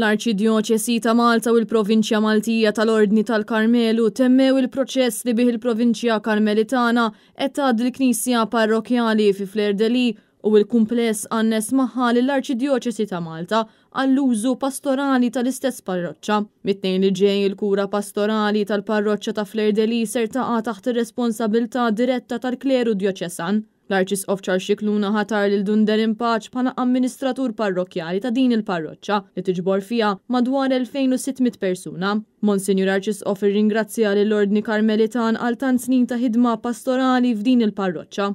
L-Arċidjoċesi ta' Malta u l-Provinċja Maltija tal-Ordni tal-Karmelu temmew il-proċess li bih il-Provinċja Karmelitana qed tad l-Knisja Parrokjali fi Flerdeli u l-kumpless għannes maħal l-Arċidjoċesi ta' Malta għall-użu pastorali tal-istess parroċċa. Mitnejn li ġej il-kura pastorali tal-parroċċa ta' Flerdeli ser taqa' taħt ir-responsabilità diretta tal-kleru djoċesan. L-Arċis of Ċarxikluna ħatar lil Dunder Impaċ bħala amministratur parrokjali ta' din il-parroċċa li tiġbor fija madwar 2600 persuna. Monsignor Arċis of ringrazzja lil ordni Karmelitan għal tant snin ta' ħidma pastorali f'din il-parroċċa.